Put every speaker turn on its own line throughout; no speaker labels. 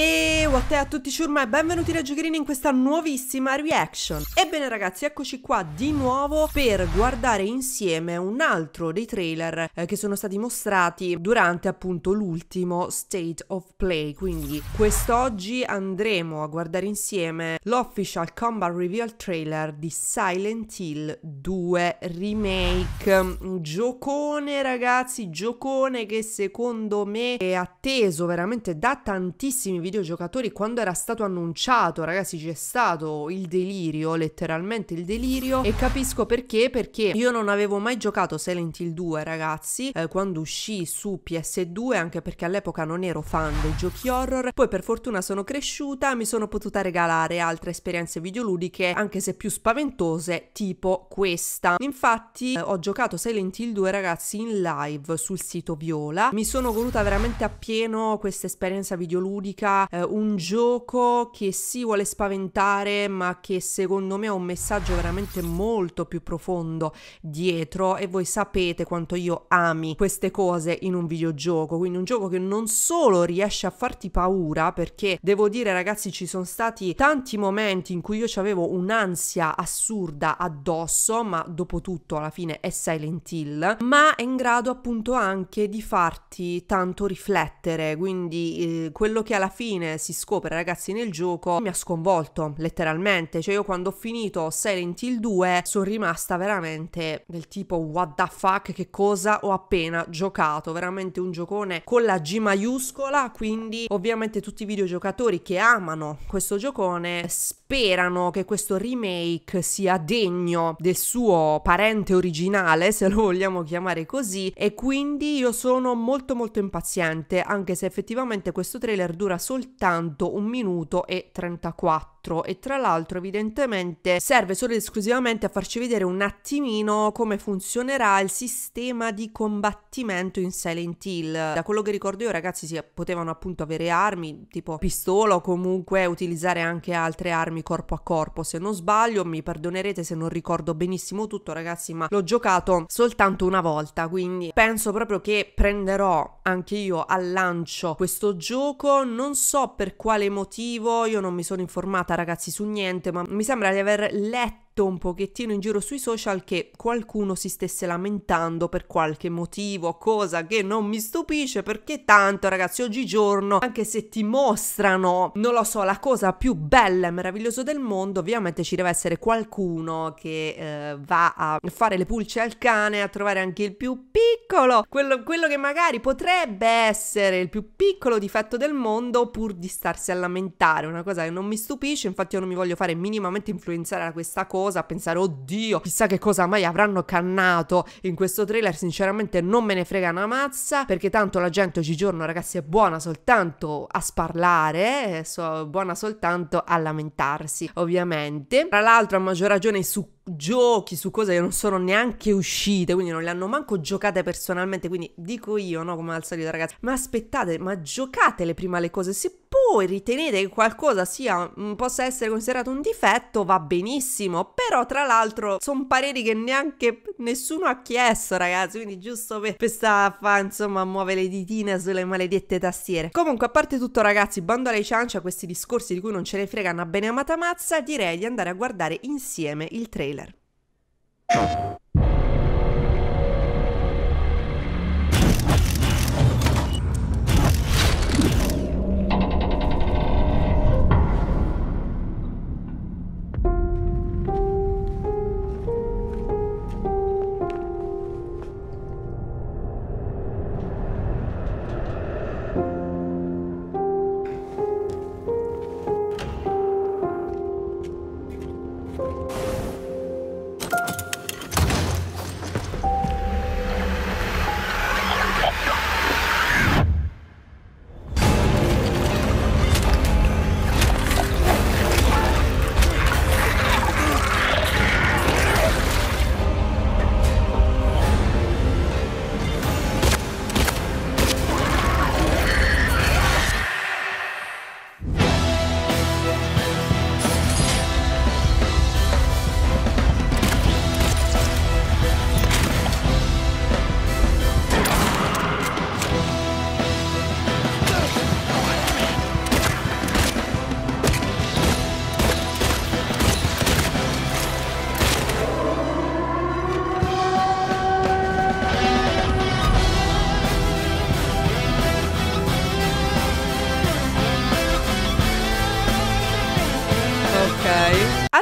Et eh, a te a tutti ciurma e benvenuti da Giocherini in questa nuovissima reaction Ebbene ragazzi eccoci qua di nuovo per guardare insieme un altro dei trailer eh, che sono stati mostrati durante appunto l'ultimo State of Play Quindi quest'oggi andremo a guardare insieme l'official combat reveal trailer di Silent Hill 2 Remake Giocone ragazzi, giocone che secondo me è atteso veramente da tantissimi videogiocatori allenatori quando era stato annunciato, ragazzi, c'è stato il delirio, letteralmente il delirio e capisco perché, perché io non avevo mai giocato Silent Hill 2, ragazzi, eh, quando uscì su PS2, anche perché all'epoca non ero fan dei giochi horror. Poi per fortuna sono cresciuta, mi sono potuta regalare altre esperienze videoludiche, anche se più spaventose, tipo questa. Infatti eh, ho giocato Silent Hill 2, ragazzi, in live sul sito Viola. Mi sono voluta veramente appieno questa esperienza videoludica, eh, un un gioco che si vuole spaventare, ma che secondo me ha un messaggio veramente molto più profondo dietro e voi sapete quanto io ami queste cose in un videogioco, quindi un gioco che non solo riesce a farti paura, perché devo dire ragazzi ci sono stati tanti momenti in cui io avevo un'ansia assurda addosso, ma dopo tutto alla fine è Silent Hill, ma è in grado appunto anche di farti tanto riflettere, quindi eh, quello che alla fine si scopre ragazzi nel gioco mi ha sconvolto letteralmente, cioè io quando ho finito Silent Hill 2 sono rimasta veramente del tipo what the fuck che cosa ho appena giocato, veramente un giocone con la G maiuscola, quindi ovviamente tutti i videogiocatori che amano questo giocone sperano che questo remake sia degno del suo parente originale, se lo vogliamo chiamare così, e quindi io sono molto molto impaziente, anche se effettivamente questo trailer dura soltanto soltanto 1 minuto e 34 e tra l'altro evidentemente serve solo ed esclusivamente a farci vedere un attimino come funzionerà il sistema di combattimento in Silent Hill. Da quello che ricordo io ragazzi si potevano appunto avere armi tipo pistola o comunque utilizzare anche altre armi corpo a corpo se non sbaglio mi perdonerete se non ricordo benissimo tutto ragazzi ma l'ho giocato soltanto una volta quindi penso proprio che prenderò anche io al lancio questo gioco non so perché quale motivo, io non mi sono informata ragazzi su niente, ma mi sembra di aver letto letto un pochettino in giro sui social che qualcuno si stesse lamentando per qualche motivo, cosa che non mi stupisce perché tanto ragazzi oggigiorno, anche se ti mostrano, non lo so, la cosa più bella e meravigliosa del mondo, ovviamente ci deve essere qualcuno che eh, va a fare le pulce al cane, a trovare anche il più piccolo, quello, quello che magari potrebbe essere il più piccolo difetto del mondo pur di starsi a lamentare, una cosa che non mi stupisce, infatti io non mi voglio fare minimamente influenzare da questa cosa cosa, a pensare oddio, chissà che cosa mai avranno cannato in questo trailer, sinceramente non me ne frega una mazza, perché tanto la gente oggigiorno ragazzi è buona soltanto a sparlare, è eh, so, buona soltanto a lamentarsi, ovviamente. Tra l'altro a maggior ragione su giochi su cose che non sono neanche uscite, quindi non le hanno manco giocate personalmente, quindi dico io, no, come al solito ragazzi, ma aspettate, ma giocatele prima le cose, se voi ritenete che qualcosa sia, mm, possa essere considerato un difetto, va benissimo, però tra l'altro sono pareri che neanche nessuno ha chiesto ragazzi, quindi giusto per questa fa insomma muove le ditine sulle maledette tastiere. Comunque a parte tutto ragazzi, bando alle ciance a questi discorsi di cui non ce ne frega una bene amata mazza, direi di andare a guardare insieme il trailer.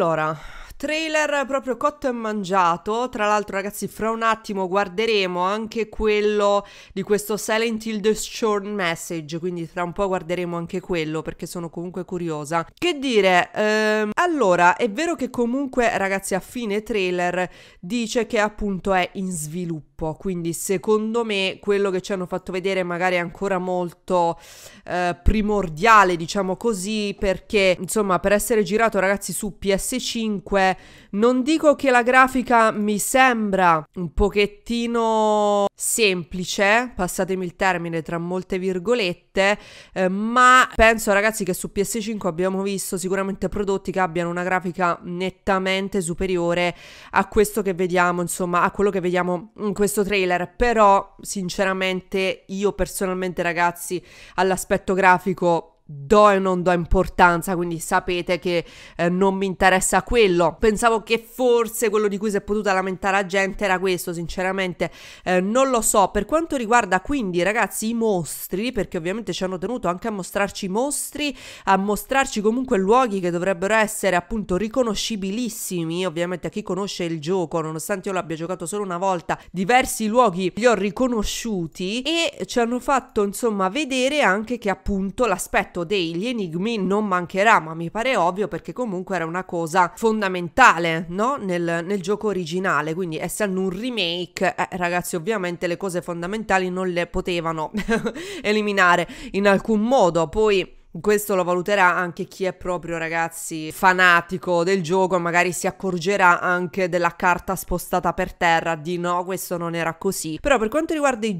Allora, Trailer proprio cotto e mangiato, tra l'altro ragazzi fra un attimo guarderemo anche quello di questo Silent Hill The Shorn Message, quindi tra un po' guarderemo anche quello perché sono comunque curiosa. Che dire, ehm, allora è vero che comunque ragazzi a fine trailer dice che appunto è in sviluppo, quindi secondo me quello che ci hanno fatto vedere magari è ancora molto eh, primordiale diciamo così perché insomma per essere girato ragazzi su PS5 non dico che la grafica mi sembra un pochettino semplice, passatemi il termine tra molte virgolette, eh, ma penso ragazzi che su PS5 abbiamo visto sicuramente prodotti che abbiano una grafica nettamente superiore a questo che vediamo, insomma, a quello che vediamo in questo trailer, però sinceramente io personalmente ragazzi all'aspetto grafico do e non do importanza, quindi sapete che eh, non mi interessa quello. Pensavo che forse quello di cui si è potuta lamentare la gente era questo, sinceramente eh, non lo so. Per quanto riguarda quindi ragazzi i mostri, perché ovviamente ci hanno tenuto anche a mostrarci i mostri, a mostrarci comunque luoghi che dovrebbero essere appunto riconoscibilissimi, ovviamente a chi conosce il gioco, nonostante io l'abbia giocato solo una volta, diversi luoghi li ho riconosciuti e ci hanno fatto insomma vedere anche che appunto l'aspetto l'aspetto degli enigmi non mancherà, ma mi pare ovvio perché comunque era una cosa fondamentale no? nel, nel gioco originale, quindi essendo un remake, eh, ragazzi ovviamente le cose fondamentali non le potevano eliminare in alcun modo, poi questo lo valuterà anche chi è proprio, ragazzi, fanatico del gioco, magari si accorgerà anche della carta spostata per terra di no, questo non era così. Però per quanto riguarda i,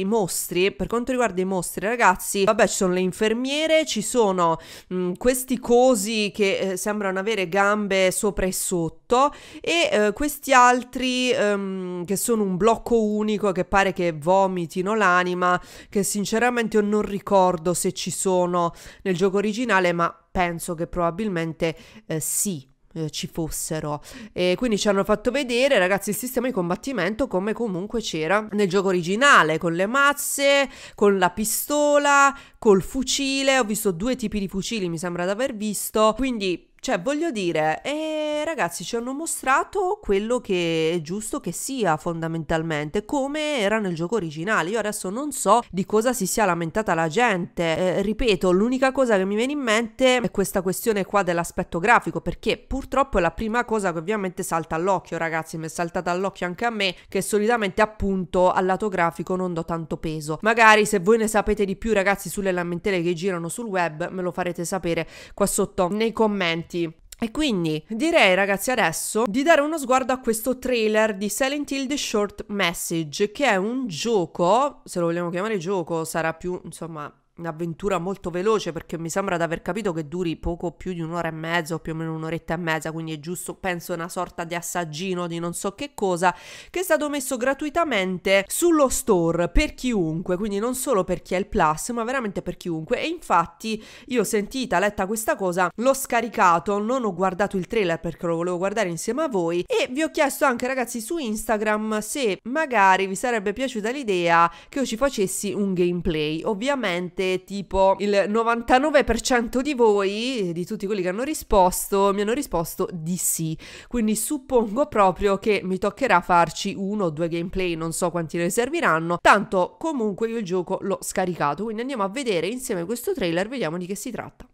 i mostri, per quanto riguarda i mostri, ragazzi, vabbè, ci sono le infermiere, ci sono mh, mm, questi cosi che eh, sembrano avere gambe sopra e sotto e eh, questi altri ehm, che sono un blocco unico che pare che vomitino l'anima, che sinceramente io non ricordo se ci sono nel gioco originale, ma penso che probabilmente eh, sì, eh, ci fossero e quindi ci hanno fatto vedere ragazzi il sistema di combattimento come comunque c'era nel gioco originale con le mazze con la pistola col fucile ho visto due tipi di fucili mi sembra di aver visto quindi cioè, voglio dire, eh, ragazzi, ci hanno mostrato quello che è giusto che sia fondamentalmente, come era nel gioco originale. Io adesso non so di cosa si sia lamentata la gente. Eh, ripeto, l'unica cosa che mi viene in mente è questa questione qua dell'aspetto grafico, perché purtroppo è la prima cosa che ovviamente salta all'occhio, ragazzi. Mi è saltata all'occhio anche a me, che solitamente appunto al lato grafico non do tanto peso. Magari se voi ne sapete di più, ragazzi, sulle lamentele che girano sul web, me lo farete sapere qua sotto nei commenti utenti. E quindi direi ragazzi adesso di dare uno sguardo a questo trailer di Silent Hill The Short Message che è un gioco, se lo vogliamo chiamare gioco sarà più insomma un'avventura molto veloce perché mi sembra di aver capito che duri poco più di un'ora e mezza o più o meno un'oretta e mezza, quindi è giusto, penso, una sorta di assaggino di non so che cosa, che è stato messo gratuitamente sullo store per chiunque, quindi non solo per chi è il Plus, ma veramente per chiunque. E infatti io sentita, letta questa cosa, l'ho scaricato, non ho guardato il trailer perché lo volevo guardare insieme a voi e vi ho chiesto anche ragazzi su Instagram se magari vi sarebbe piaciuta l'idea che io ci facessi un gameplay. Ovviamente tipo il 99% di voi, di tutti quelli che hanno risposto, mi hanno risposto di sì. Quindi suppongo proprio che mi toccherà farci uno o due gameplay, non so quanti ne serviranno. Tanto comunque io il gioco l'ho scaricato, quindi andiamo a vedere insieme questo trailer, vediamo di che si tratta.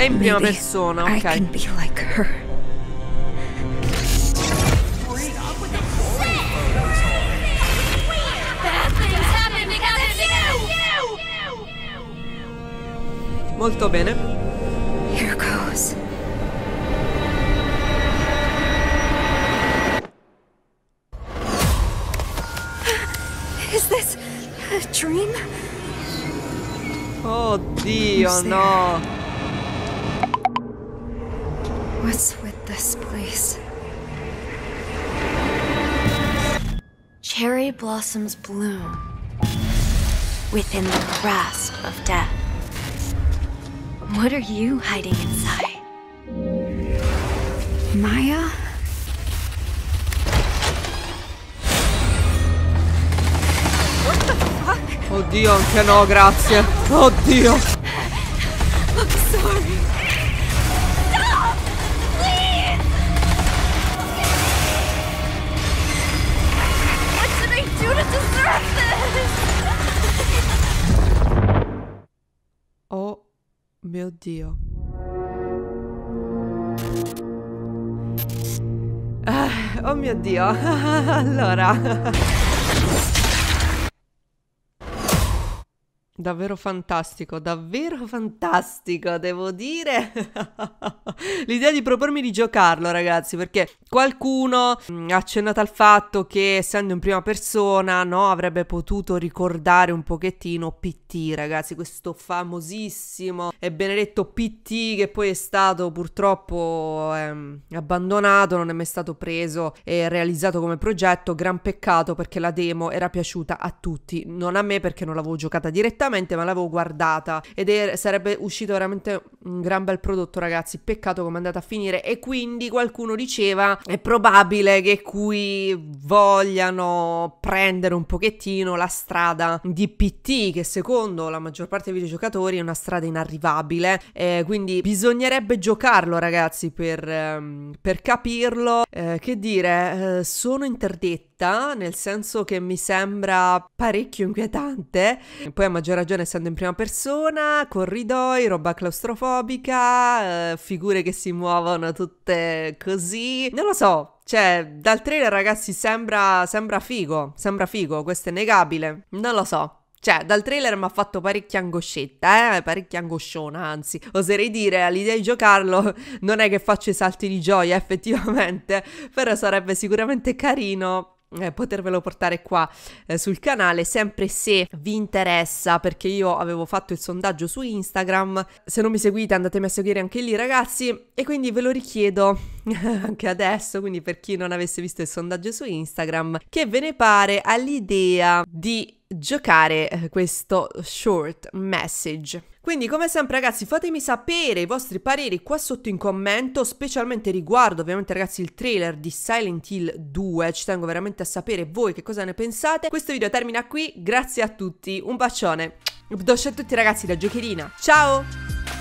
È in prima persona, ok. I can be like her. Molto bene. Here goes. Is this a dream? Oh, Dio, no. What's with this place? Cherry blossoms bloom within the grasp of death. What are you hiding inside? Maya? What the fuck? Oddio, anche no, grazie. Oddio. Mio Dio. Ah, oh mio Dio. allora... Davvero fantastico, davvero fantastico, devo dire. L'idea di propormi di giocarlo, ragazzi, perché qualcuno mm, ha accennato al fatto che essendo in prima persona, no, avrebbe potuto ricordare un pochettino PT, ragazzi, questo famosissimo e benedetto PT che poi è stato purtroppo ehm, abbandonato, non è mai stato preso e realizzato come progetto, gran peccato perché la demo era piaciuta a tutti, non a me perché non l'avevo giocata direttamente sinceramente, ma l'avevo guardata ed è, er-, sarebbe uscito veramente un gran bel prodotto, ragazzi. Peccato come è andata a finire. E quindi qualcuno diceva: è probabile che qui vogliano prendere un pochettino la strada di PT, che secondo la maggior parte dei videogiocatori è una strada inarrivabile. Eh, quindi bisognerebbe giocarlo, ragazzi, per, ehm, per capirlo. Eh, che dire, eh, sono interdetti scritta, nel senso che mi sembra parecchio inquietante. poi a maggior ragione essendo in prima persona, corridoi, roba claustrofobica, eh, figure che si muovono tutte così. Non lo so, cioè, dal trailer, ragazzi, sembra, sembra, figo. Sembra figo, questo è negabile. Non lo so. Cioè, dal trailer mi ha fatto parecchia angoscetta, eh? Parecchia angosciona, anzi. Oserei dire, all'idea di giocarlo non è che faccio i salti di gioia, effettivamente. Però sarebbe sicuramente carino eh, potervelo portare qua eh, sul canale sempre se vi interessa perché io avevo fatto il sondaggio su Instagram se non mi seguite andatemi a seguire anche lì ragazzi e quindi ve lo richiedo anche adesso quindi per chi non avesse visto il sondaggio su Instagram che ve ne pare all'idea di giocare eh, questo short message quindi come sempre ragazzi fatemi sapere i vostri pareri qua sotto in commento, specialmente riguardo ovviamente ragazzi il trailer di Silent Hill 2, ci tengo veramente a sapere voi che cosa ne pensate. Questo video termina qui, grazie a tutti, un bacione, un bacione a tutti ragazzi da Giocherina, ciao!